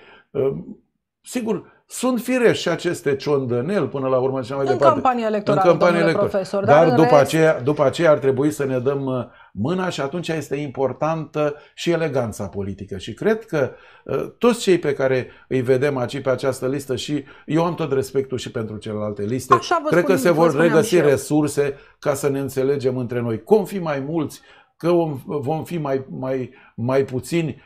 Sigur, sunt firești și aceste ciondănel până la urmă și mai în departe. Campanie electorală, în campanie electorală, profesor. Dar, dar după, rest... aceea, după aceea ar trebui să ne dăm uh, mâna și atunci este importantă și eleganța politică. Și cred că uh, toți cei pe care îi vedem aici pe această listă și eu am tot respectul și pentru celelalte liste, Așa cred spun, că se vor regăsi resurse ca să ne înțelegem între noi. Cum fi mai mulți, că vom fi mai, mai, mai puțini,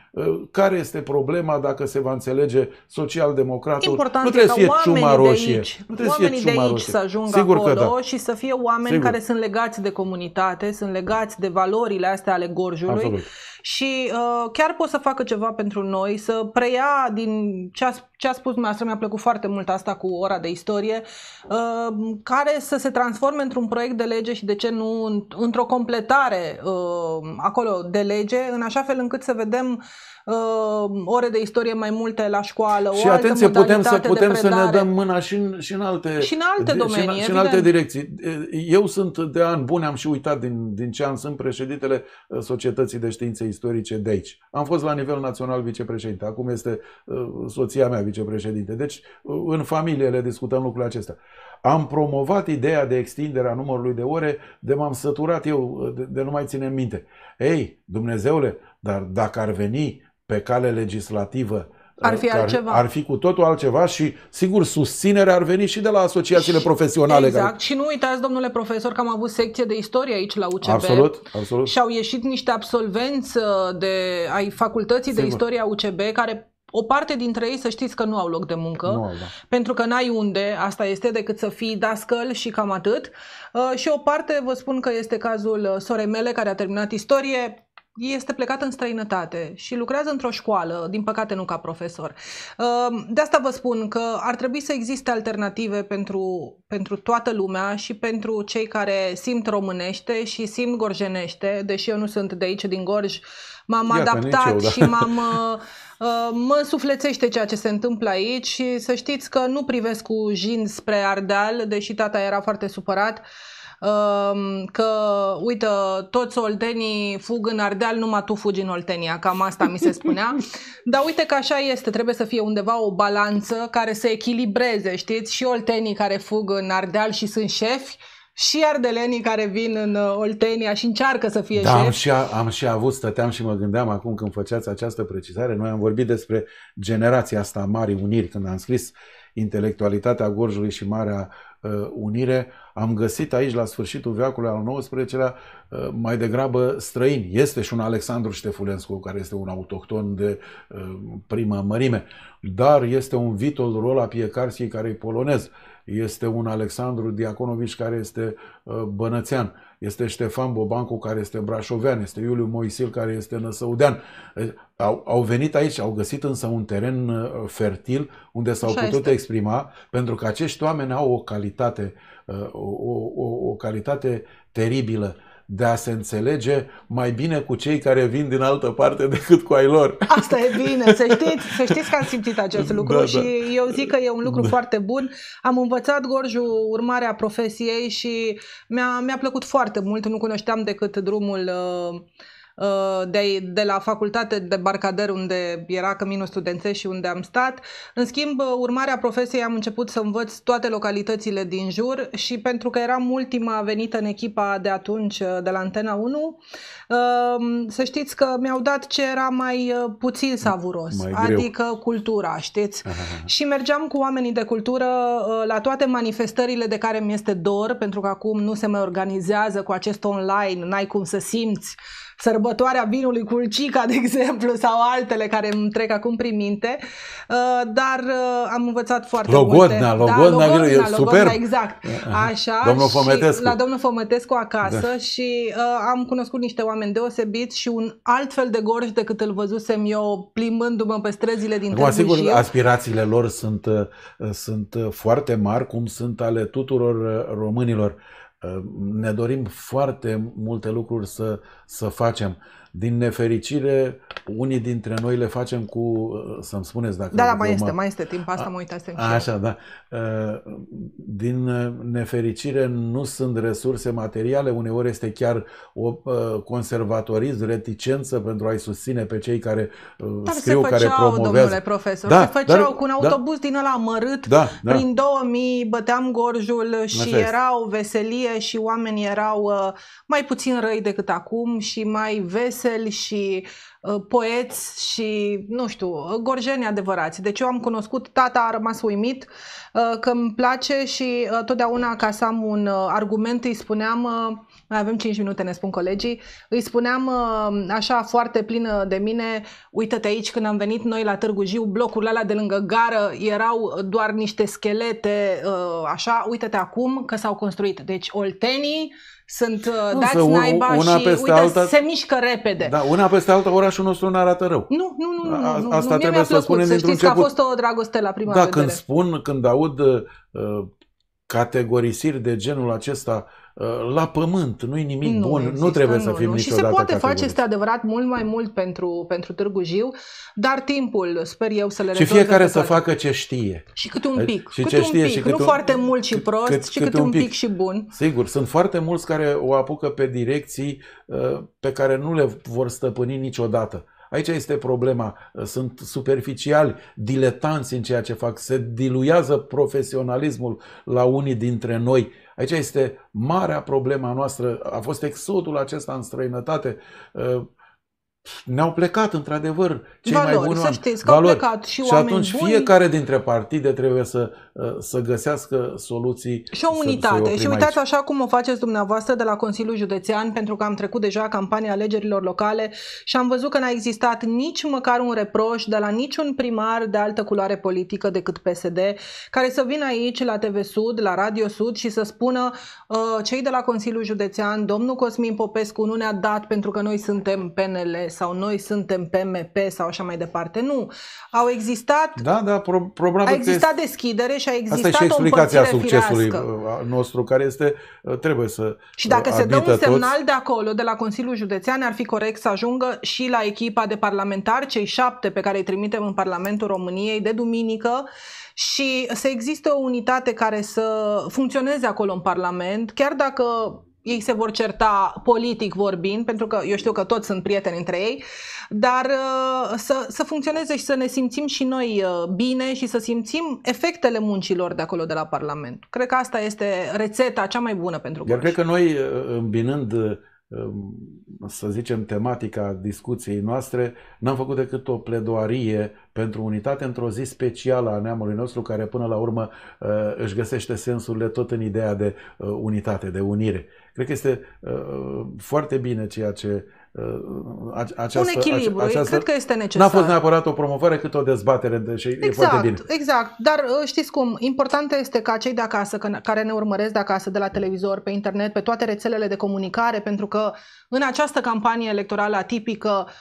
care este problema dacă se va înțelege social-democratul. Important nu trebuie să fie ciuma roșie. De aici, nu trebuie oamenii să fie ciuma de aici roșie. să ajungă Sigur acolo da. și să fie oameni Sigur. care sunt legați de comunitate, sunt legați de valorile astea ale gorjului. Absolut. Și uh, chiar pot să facă ceva pentru noi, să preia din ce a, ce a spus dumneavoastră, mi-a plăcut foarte mult asta cu ora de istorie, uh, care să se transforme într-un proiect de lege și de ce nu într-o completare uh, acolo de lege, în așa fel încât să vedem uh, uh, ore de istorie mai multe la școală. Și o altă atenție, putem să putem să ne dăm mâna și în, și în alte și în alte domenii, și în, și în alte direcții. Eu sunt de ani buni, am și uitat din, din ce an sunt președintele uh, Societății de Științe Istorice de aici. Am fost la nivel național vicepreședinte, acum este uh, soția mea vicepreședinte. Deci uh, în familie le discutăm lucrurile acestea. Am promovat ideea de extindere a numărului de ore, de m-am săturat eu, de, de nu mai ținem minte. Ei, Dumnezeule, dar dacă ar veni pe cale legislativă ar fi, altceva. ar fi cu totul altceva și, sigur, susținerea ar veni și de la asociațiile și, profesionale. Exact. Care... Și nu uitați, domnule profesor, că am avut secție de istorie aici la UCB. Absolut, absolut. Și au ieșit niște absolvenți uh, de, ai facultății sigur. de istorie a UCB care o parte dintre ei să știți că nu au loc de muncă, nu, da. pentru că n-ai unde, asta este decât să fii dascăl și cam atât. Uh, și o parte vă spun că este cazul uh, sorei mele care a terminat istorie, este plecat în străinătate și lucrează într-o școală, din păcate nu ca profesor. Ehm, de asta vă spun că ar trebui să existe alternative pentru, pentru toată lumea și pentru cei care simt românește și simt gorjenește, deși eu nu sunt de aici, din Gorj, m-am Iată, adaptat eu, da. și m-am... Ehm, mă suflețește ceea ce se întâmplă aici și să știți că nu privesc cu jin spre Ardeal, deși tata era foarte supărat că, uite, toți oltenii fug în Ardeal, numai tu fugi în Oltenia, cam asta mi se spunea. Dar uite că așa este, trebuie să fie undeva o balanță care să echilibreze, știți, și oltenii care fug în Ardeal și sunt șefi, și ardelenii care vin în uh, Oltenia și încearcă să fie da, șef. Am și, am și avut, stăteam și mă gândeam acum când făceați această precizare, noi am vorbit despre generația asta a Marii Uniri, când am scris Intelectualitatea Gorjului și Marea Uh, unire. Am găsit aici, la sfârșitul veacului al XIX-lea, uh, mai degrabă străini. Este și un Alexandru Ștefulescu, care este un autohton de uh, primă mărime, dar este un Vitol Rola Piecarsiei, care e polonez. Este un Alexandru Diaconovici, care este bănățean. Este Ștefan Bobancu, care este brașovean. Este Iuliu Moisil, care este năsăudean. Au, au venit aici, au găsit însă un teren uh, fertil unde s-au Așa putut este. exprima, pentru că acești oameni au o calitate, uh, o, o, o calitate teribilă de a se înțelege mai bine cu cei care vin din altă parte decât cu ai lor. Asta e bine, să știți, să știți că am simțit acest lucru da, și da. eu zic că e un lucru da. foarte bun. Am învățat, Gorju, urmarea profesiei și mi-a, mi-a plăcut foarte mult, nu cunoșteam decât drumul uh, Uh, de, de la facultate de barcader unde era căminul studențesc și unde am stat. În schimb, uh, urmarea profesiei am început să învăț toate localitățile din jur și pentru că eram ultima venită în echipa de atunci uh, de la Antena 1, să știți că mi-au dat ce era mai puțin savuros, mai adică cultura, știți? Aha. Și mergeam cu oamenii de cultură la toate manifestările de care mi este dor, pentru că acum nu se mai organizează cu acest online, n-ai cum să simți sărbătoarea vinului cu ulcica, de exemplu, sau altele care îmi trec acum prin minte, uh, dar uh, am învățat foarte logodna, multe. Logodna, da, logodna, logodna, super. Logodna, exact. Așa, domnul Fomătescu. la domnul Fometescu acasă da. și uh, am cunoscut niște oameni deosebiți și un alt fel de gorj decât îl văzusem eu plimbându-mă pe străzile din Acum, sigur, aspirațiile lor sunt, uh, sunt foarte mari, cum sunt ale tuturor românilor Ehm, ne dorim foarte multe lucruri să, să facem. Din nefericire, unii dintre noi le facem cu, uh, să-mi spuneți dacă... Da, da, mai este, mai este timp, asta mă uitați să Așa, da. Uh, din uh, nefericire nu sunt resurse materiale, uneori este chiar o conservatorism, reticență pentru a-i susține pe cei care dar scriu, se făceau, care promovează. domnule profesor, da, se făceau dar, cu un da. autobuz da, din ăla mărât, da, da. prin 2000 băteam gorjul și Așa era o veselie și oamenii erau mai puțin răi decât acum și mai veseli scriițeli și ă, poeți și, nu știu, gorjeni adevărați. Deci eu am cunoscut, tata a rămas uimit ă, că îmi place și ă, totdeauna ca să am un argument îi spuneam mai avem 5 minute, ne spun colegii. Îi spuneam uh, așa foarte plină de mine, uită te aici când am venit noi la Târgu Jiu, blocurile alea de lângă gară erau doar niște schelete, uh, așa, uită te acum că s-au construit. Deci oltenii sunt uh, nu, dați un, naiba una și peste uite, alta, se mișcă repede. Da, una peste alta orașul nostru nu arată rău. Nu, nu, nu. nu, nu Asta nu, trebuie să spunem dintr-un că a fost o dragoste la prima da, vedere. când spun, când aud uh, categorisiri de genul acesta uh, Uh, la pământ, nu-i nimic nu bun, există, nu trebuie nu, să fim nu. niciodată Și se poate face, este adevărat, mult mai mult pentru, pentru Târgu Jiu, dar timpul, sper eu, să le Și fiecare să facă ce știe. Și cât un pic, și cât ce un știe, pic, și cât nu un, foarte mult și prost, cât, și cât, cât un pic. pic și bun. Sigur, sunt foarte mulți care o apucă pe direcții uh, pe care nu le vor stăpâni niciodată. Aici este problema. Uh, sunt superficiali, diletanți în ceea ce fac. Se diluează profesionalismul la unii dintre noi Aici este marea problema noastră. A fost exodul acesta în străinătate. Uh, ne-au plecat, într-adevăr, cei Valori, mai buni să știți că Valori. au plecat și, și atunci buni. fiecare dintre partide trebuie să să găsească soluții. Și o unitate. și uitați aici. așa cum o faceți dumneavoastră de la Consiliul Județean, pentru că am trecut deja campania alegerilor locale și am văzut că n-a existat nici măcar un reproș de la niciun primar de altă culoare politică decât PSD, care să vină aici la TV Sud, la Radio Sud și să spună uh, cei de la Consiliul Județean, domnul Cosmin Popescu nu ne-a dat pentru că noi suntem PNL sau noi suntem PMP sau așa mai departe. Nu. Au existat, da, da, pro- probabil a existat este... deschidere și a existat Asta e și explicația succesului firească. Uh, nostru, care este, uh, trebuie să uh, Și dacă se dă un toți. semnal de acolo, de la Consiliul Județean, ar fi corect să ajungă și la echipa de parlamentari, cei șapte pe care îi trimitem în Parlamentul României de duminică, și să existe o unitate care să funcționeze acolo în Parlament, chiar dacă ei se vor certa politic vorbind, pentru că eu știu că toți sunt prieteni între ei, dar uh, să, să funcționeze și să ne simțim și noi uh, bine și să simțim efectele muncilor de acolo de la Parlament. Cred că asta este rețeta cea mai bună pentru Cluj. Eu cred că noi, uh, îmbinând um, să zicem, tematica discuției noastre, n-am făcut decât o pledoarie pentru unitate într-o zi specială a neamului nostru, care până la urmă își găsește sensurile tot în ideea de unitate, de unire. Cred că este uh, foarte bine ceea ce uh, această, un echilibru, această, cred că este necesar. N-a fost neapărat o promovare, cât o dezbatere de, și exact, e foarte exact, bine. Exact, dar uh, știți cum, important este ca cei de acasă, care ne urmăresc de acasă, de la televizor, pe internet, pe toate rețelele de comunicare, pentru că în această campanie electorală atipică, uh,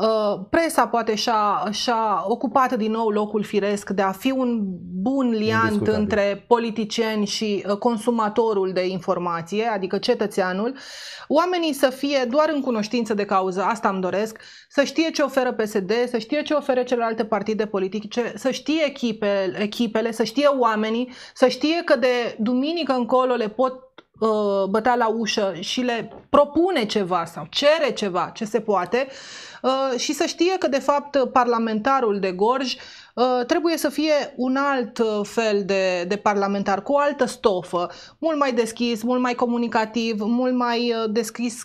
Uh, presa poate și-a, și-a ocupat din nou locul firesc de a fi un bun liant între politicieni și uh, consumatorul de informație, adică cetățeanul, oamenii să fie doar în cunoștință de cauză, asta îmi doresc, să știe ce oferă PSD, să știe ce oferă celelalte partide politice, să știe echipe, echipele, să știe oamenii, să știe că de duminică încolo le pot uh, băta la ușă și le propune ceva sau cere ceva ce se poate Uh, și să știe că de fapt parlamentarul de Gorj uh, trebuie să fie un alt uh, fel de, de parlamentar, cu o altă stofă, mult mai deschis, mult mai comunicativ, mult mai deschis,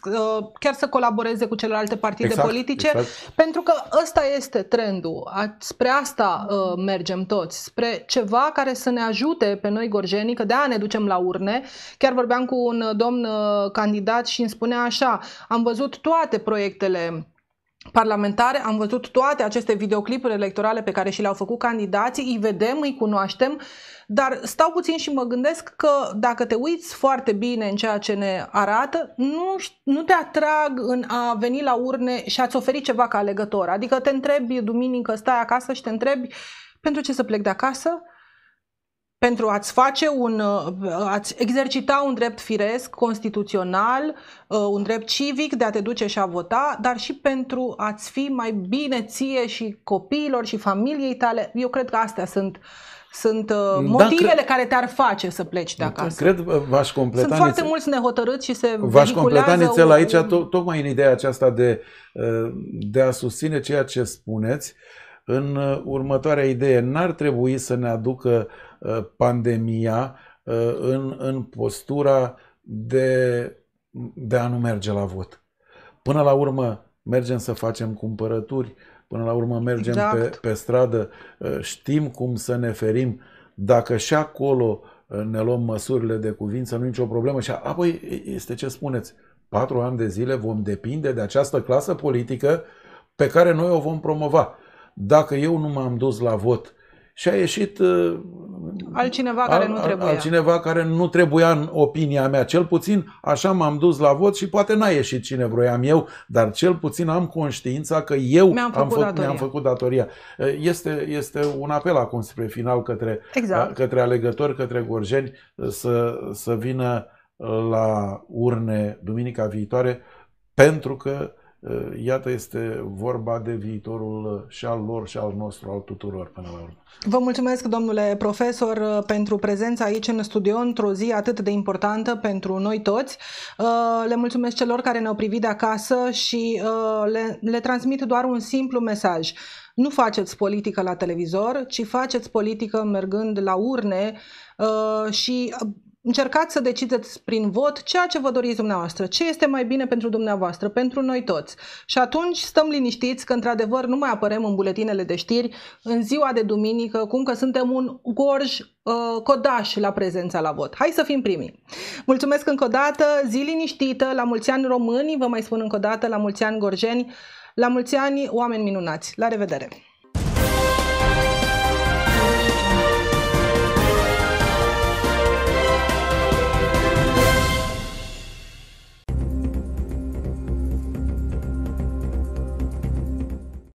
chiar să colaboreze cu celelalte partide exact, politice, exact. pentru că ăsta este trendul, spre asta mergem toți, spre ceva care să ne ajute pe noi gorjenii, că de aia ne ducem la urne. Chiar vorbeam cu un domn candidat și îmi spunea așa, am văzut toate proiectele parlamentare, am văzut toate aceste videoclipuri electorale pe care și le-au făcut candidații, îi vedem, îi cunoaștem, dar stau puțin și mă gândesc că dacă te uiți foarte bine în ceea ce ne arată, nu, nu te atrag în a veni la urne și a-ți oferi ceva ca alegător. Adică te întrebi duminică, stai acasă și te întrebi pentru ce să plec de acasă, pentru a-ți face un, uh, a-ți exercita un drept firesc, constituțional, uh, un drept civic de a te duce și a vota, dar și pentru a-ți fi mai bine ție și copiilor și familiei tale. Eu cred că astea sunt sunt uh, da, motivele cred, care te-ar face să pleci de acasă. Cred, v-aș completa. Sunt nițel. foarte mulți nehotărâți și se V-aș completa, Nițel, un... aici to- tocmai în ideea aceasta de, de a susține ceea ce spuneți în următoarea idee. N-ar trebui să ne aducă uh, Uh, pandemia uh, în, în postura de, de a nu merge la vot. Până la urmă, mergem să facem cumpărături, până la urmă mergem exact. pe, pe stradă, uh, știm cum să ne ferim. Dacă și acolo ne luăm măsurile de cuvință, nu e nicio problemă. Și apoi este ce spuneți, patru ani de zile vom depinde de această clasă politică pe care noi o vom promova. Dacă eu nu m-am dus la vot și a ieșit Altcineva al, care nu trebuia. Altcineva care nu trebuia în opinia mea. Cel puțin așa m-am dus la vot și poate n-a ieșit cine vroiam eu, dar cel puțin am conștiința că eu mi-am făcut, am făcut, datoria. Mi-am făcut datoria. Este, este un apel acum spre final către, exact. către alegători, către gorjeni să, să vină la urne duminica viitoare pentru că Ă, iată, este vorba de viitorul și al lor și al nostru, al tuturor până la urmă. Vă mulțumesc, domnule profesor, pentru prezența aici în studio într-o zi atât de importantă pentru noi toți. Ă, le mulțumesc celor care ne-au privit de acasă și ă, le, le transmit doar un simplu mesaj. Nu faceți politică la televizor, ci faceți politică mergând la urne și încercați să decideți prin vot ceea ce vă doriți dumneavoastră, ce este mai bine pentru dumneavoastră, pentru noi toți. Și atunci stăm liniștiți că într-adevăr nu mai apărem în buletinele de știri în ziua de duminică, cum că suntem un gorj uh, codaș la prezența la vot. Hai să fim primii! Mulțumesc încă o dată, zi liniștită, la mulți ani români, vă mai spun încă o dată, la mulți ani gorjeni, la mulți ani oameni minunați. La revedere!